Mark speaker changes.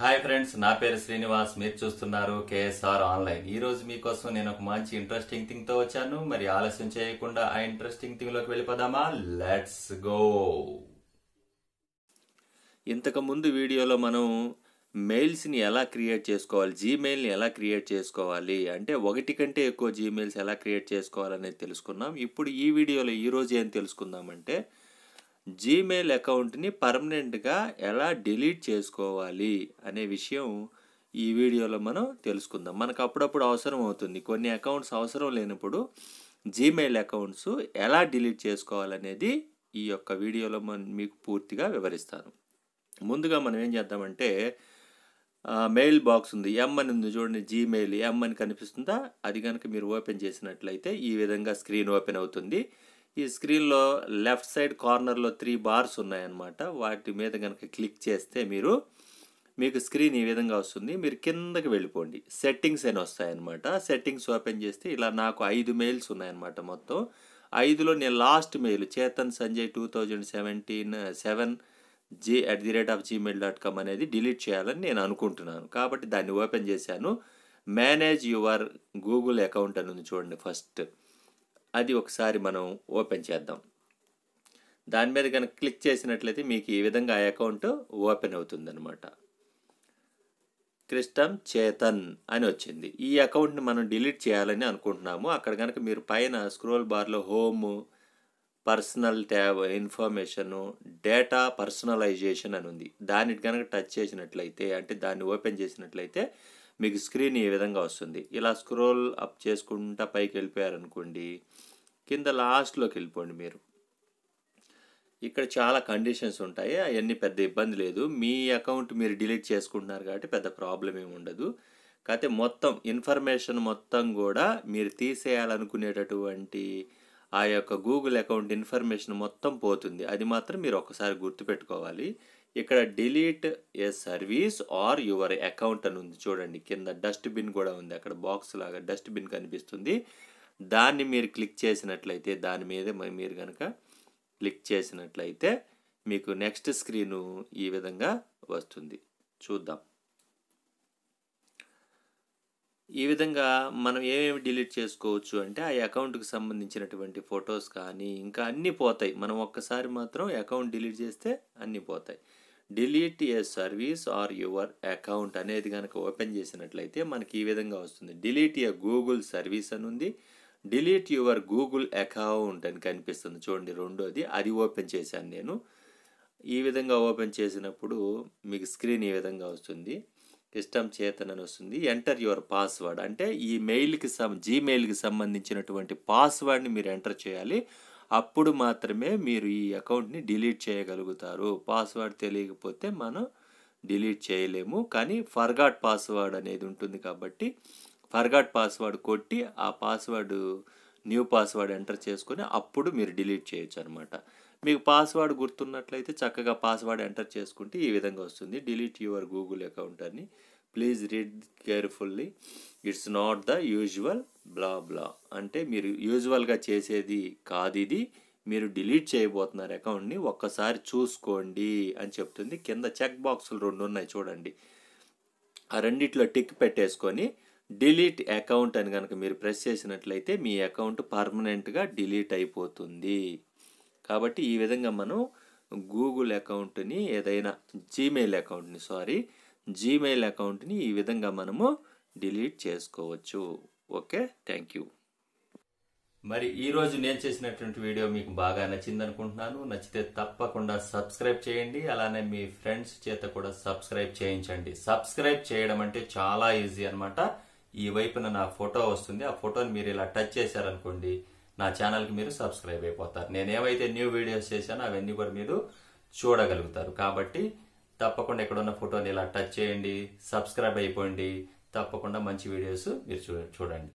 Speaker 1: hi friends నా పేరు శ్రీనివాస్ మీరు చూస్తున్నారు కేఎస్ఆర్ ఆన్లైన్ ఈ రోజు మీకోసం నేను ఒక మంచి ఇంట్రెస్టింగ్ థింగ్ తో వచ్చాను మరి ఆలస్యం చేయకుండా ఆ ఇంట్రెస్టింగ్ థింగ్ లోకి వెళ్ళిపోదామా లెట్స్ గో ఇంతకు ముందు వీడియోలో మనం మెయిల్స్ని ఎలా క్రియేట్ చేసుకోవాలి జీమెయిల్ని ఎలా క్రియేట్ చేసుకోవాలి అంటే ఒకటి కంటే ఎక్కువ జీమెయిల్స్ ఎలా క్రియేట్ చేసుకోవాలనేది తెలుసుకున్నాం ఇప్పుడు ఈ వీడియోలో ఈరోజు ఏం తెలుసుకుందామంటే జీమెయిల్ అకౌంట్ని పర్మనెంట్గా ఎలా డిలీట్ చేసుకోవాలి అనే విషయం ఈ వీడియోలో మనం తెలుసుకుందాం మనకు అప్పుడప్పుడు అవసరం అవుతుంది కొన్ని అకౌంట్స్ అవసరం లేనప్పుడు జీమెయిల్ అకౌంట్స్ ఎలా డిలీట్ చేసుకోవాలనేది ఈ యొక్క వీడియోలో మనం మీకు పూర్తిగా వివరిస్తాను ముందుగా మనం ఏం చేద్దామంటే మెయిల్ బాక్స్ ఉంది ఎం అని ఉంది చూడండి జీమెయిల్ ఎం అని కనిపిస్తుందా అది కనుక మీరు ఓపెన్ చేసినట్లయితే ఈ విధంగా స్క్రీన్ ఓపెన్ అవుతుంది ఈ స్క్రీన్లో లెఫ్ట్ సైడ్ కార్నర్లో త్రీ బార్స్ ఉన్నాయన్నమాట వాటి మీద కనుక క్లిక్ చేస్తే మీరు మీకు స్క్రీన్ ఈ విధంగా వస్తుంది మీరు కిందకి వెళ్ళిపోండి సెట్టింగ్స్ అని వస్తాయన్నమాట సెట్టింగ్స్ ఓపెన్ చేస్తే ఇలా నాకు ఐదు మెయిల్స్ ఉన్నాయన్నమాట మొత్తం ఐదులో నేను last mail Chetan Sanjay two thousand seventeen seven G at the rate of Gmail dot com అనేది డిలీట్ చేయాలని నేను అనుకుంటున్నాను కాబట్టి దాన్ని ఓపెన్ చేశాను మేనేజ్ యువర్ గూగుల్ అకౌంట్ అని ఉంది చూడండి ఫస్ట్ అది ఒకసారి మనం ఓపెన్ చేద్దాం దాని మీద కనుక క్లిక్ చేసినట్లయితే మీకు ఈ విధంగా ఆ అకౌంట్ ఓపెన్ అనమాట క్రిస్టమ్ చేతన్ అని వచ్చింది ఈ అకౌంట్ని మనం డిలీట్ చేయాలని అనుకుంటున్నాము అక్కడ కనుక మీరు పైన స్క్రోల్ బార్లో home personal tab information data personalisation అని ఉంది దానికి కనుక టచ్ చేసినట్లయితే అంటే దాన్ని ఓపెన్ చేసినట్లయితే మీకు స్క్రీన్ ఈ విధంగా వస్తుంది ఇలా స్క్రోల్ అప్ చేసుకుంటా పైకి వెళ్ళిపోయారనుకోండి కింద లాస్ట్లోకి వెళ్ళిపోండి మీరు ఇక్కడ చాలా కండిషన్స్ ఉంటాయి అవన్నీ పెద్ద ఇబ్బంది లేదు మీ అకౌంట్ మీరు డిలీట్ చేసుకుంటున్నారు కాబట్టి పెద్ద ప్రాబ్లం ఏమి ఉండదు కాకపోతే మొత్తం ఇన్ఫర్మేషన్ మొత్తం కూడా మీరు తీసేయాలనుకునేటటువంటి ఆ యొక్క గూగుల్ అకౌంట్ ఇన్ఫర్మేషన్ మొత్తం పోతుంది అది మాత్రం మీరు ఒకసారి గుర్తుపెట్టుకోవాలి ఇక్కడ delete a service or your account అని ఉంది చూడండి కింద డస్ట్బిన్ కూడా ఉంది అక్కడ బాక్స్ లాగా డస్ట్బిన్ కనిపిస్తుంది దాన్ని మీరు క్లిక్ చేసినట్లయితే దాని మీద మీరు కనుక క్లిక్ చేసినట్లయితే మీకు నెక్స్ట్ స్క్రీను ఈ విధంగా వస్తుంది చూద్దాం ఈ విధంగా మనం ఏమేమి డిలీట్ చేసుకోవచ్చు అంటే ఆ అకౌంట్కి సంబంధించినటువంటి ఫొటోస్ కానీ ఇంకా అన్నీ పోతాయి మనం ఒక్కసారి మాత్రం అకౌంట్ డిలీట్ చేస్తే అన్నీ పోతాయి delete a service or your account అనేది కనుక ఓపెన్ చేసినట్లయితే మనకి ఈ విధంగా వస్తుంది డిలీట్ ఏ గూగుల్ సర్వీస్ అని ఉంది డిలీట్ యువర్ గూగుల్ అకౌంట్ అని కనిపిస్తుంది చూడండి రెండోది అది ఓపెన్ చేశాను నేను ఈ విధంగా ఓపెన్ చేసినప్పుడు మీకు స్క్రీన్ ఈ విధంగా వస్తుంది సిస్టమ్ చేతనని వస్తుంది ఎంటర్ యువర్ పాస్వర్డ్ అంటే ఈ మెయిల్కి సం జీమెయిల్కి సంబంధించినటువంటి పాస్వర్డ్ని మీరు ఎంటర్ చేయాలి అప్పుడు మాత్రమే మీరు ఈ అకౌంట్ని డిలీట్ చేయగలుగుతారు పాస్వర్డ్ తెలియకపోతే మనం డిలీట్ చేయలేము కానీ ఫర్గాట్ పాస్వర్డ్ అనేది ఉంటుంది కాబట్టి ఫర్గాట్ పాస్వర్డ్ కొట్టి ఆ పాస్వర్డ్ న్యూ పాస్వర్డ్ ఎంటర్ చేసుకొని అప్పుడు మీరు డిలీట్ చేయొచ్చు అనమాట మీకు పాస్వర్డ్ గుర్తున్నట్లయితే చక్కగా పాస్వర్డ్ ఎంటర్ చేసుకుంటే ఈ విధంగా వస్తుంది డిలీట్ యువర్ గూగుల్ అకౌంట్ అని please read carefully it's not the usual blah blah అంటే మీరు యూజువల్గా చేసేది కాదు ఇది మీరు డిలీట్ చేయబోతున్నారు అకౌంట్ని ఒక్కసారి చూసుకోండి అని చెప్తుంది కింద చెక్ బాక్సులు రెండు ఉన్నాయి చూడండి ఆ రెండిట్లో టిక్ పెట్టేసుకొని డిలీట్ అకౌంట్ అని కనుక మీరు ప్రెస్ చేసినట్లయితే మీ అకౌంట్ పర్మనెంట్గా డిలీట్ అయిపోతుంది కాబట్టి ఈ విధంగా మనం గూగుల్ అకౌంట్ని ఏదైనా జీమెయిల్ అకౌంట్ని సారీ జీమెయిల్ అకౌంట్ని ఈ విధంగా మనము డిలీట్ చేసుకోవచ్చు ఓకే థ్యాంక్ యూ మరి ఈరోజు నేను చేసినటువంటి వీడియో మీకు బాగా నచ్చింది అనుకుంటున్నాను నచ్చితే తప్పకుండా సబ్స్క్రైబ్ చేయండి అలానే మీ ఫ్రెండ్స్ చేత కూడా సబ్స్క్రైబ్ చేయించండి సబ్స్క్రైబ్ చేయడం అంటే చాలా ఈజీ అనమాట ఈ వైపున నా ఫోటో వస్తుంది ఆ ఫోటోని మీరు ఇలా టచ్ చేశారనుకోండి నా ఛానల్కి మీరు సబ్స్క్రైబ్ అయిపోతారు నేను ఏవైతే న్యూ వీడియోస్ చేశానో అవన్నీ కూడా మీరు చూడగలుగుతారు కాబట్టి తప్పకుండా ఇక్కడున్న ఫోటోని ఇలా టచ్ చేయండి సబ్స్క్రైబ్ అయిపోండి తప్పకుండా మంచి వీడియోస్ మీరు చూడండి